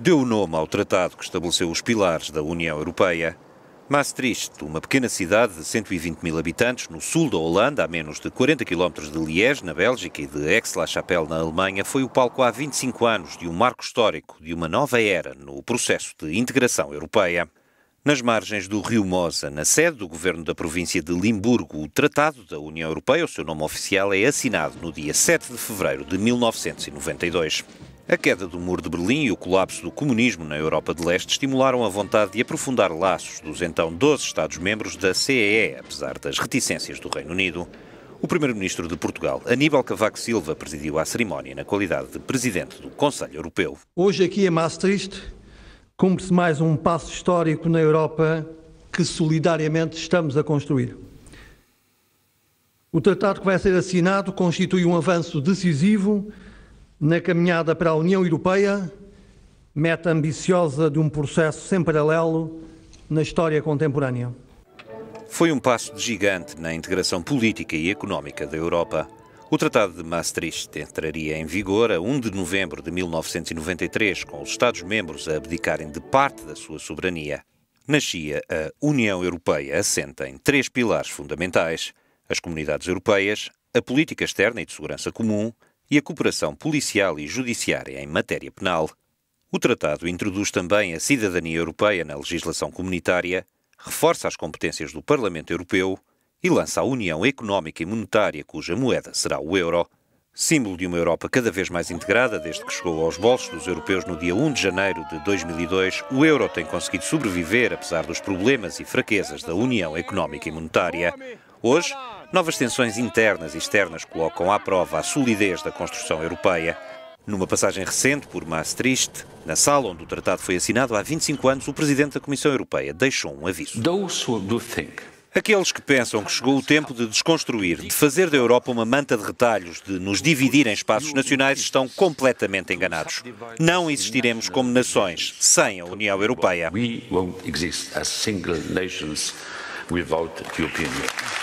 deu o nome ao tratado que estabeleceu os pilares da União Europeia. Maastricht, uma pequena cidade de 120 mil habitantes no sul da Holanda, a menos de 40 quilómetros de Liège, na Bélgica, e de Aix-la-Chapelle, na Alemanha, foi o palco há 25 anos de um marco histórico, de uma nova era no processo de integração europeia. Nas margens do rio Mosa, na sede do governo da província de Limburgo, o Tratado da União Europeia, o seu nome oficial, é assinado no dia 7 de fevereiro de 1992. A queda do Muro de Berlim e o colapso do comunismo na Europa de Leste estimularam a vontade de aprofundar laços dos então 12 Estados-membros da CEE, apesar das reticências do Reino Unido. O primeiro-ministro de Portugal, Aníbal Cavaco Silva, presidiu a cerimónia na qualidade de presidente do Conselho Europeu. Hoje, aqui em Maastricht, cumpre-se mais um passo histórico na Europa que solidariamente estamos a construir. O tratado que vai ser assinado constitui um avanço decisivo na caminhada para a União Europeia, meta ambiciosa de um processo sem paralelo na história contemporânea. Foi um passo de gigante na integração política e económica da Europa. O Tratado de Maastricht entraria em vigor a 1 de novembro de 1993, com os Estados-membros a abdicarem de parte da sua soberania. Nascia a União Europeia, assenta em três pilares fundamentais: as comunidades europeias, a política externa e de segurança comum e a cooperação policial e judiciária em matéria penal. O tratado introduz também a cidadania europeia na legislação comunitária, reforça as competências do Parlamento Europeu e lança a União Económica e Monetária, cuja moeda será o euro, símbolo de uma Europa cada vez mais integrada desde que chegou aos bolsos dos europeus no dia 1 de janeiro de 2002. O euro tem conseguido sobreviver apesar dos problemas e fraquezas da União Económica e Monetária. Hoje, Novas tensões internas e externas colocam à prova a solidez da construção europeia. Numa passagem recente por Maastricht, na sala onde o tratado foi assinado há 25 anos, o presidente da Comissão Europeia deixou um aviso. Aqueles que pensam que chegou o tempo de desconstruir, de fazer da Europa uma manta de retalhos, de nos dividir em espaços nacionais, estão completamente enganados. Não existiremos como nações sem a União Europeia. We won't exist as single nations without the European Union.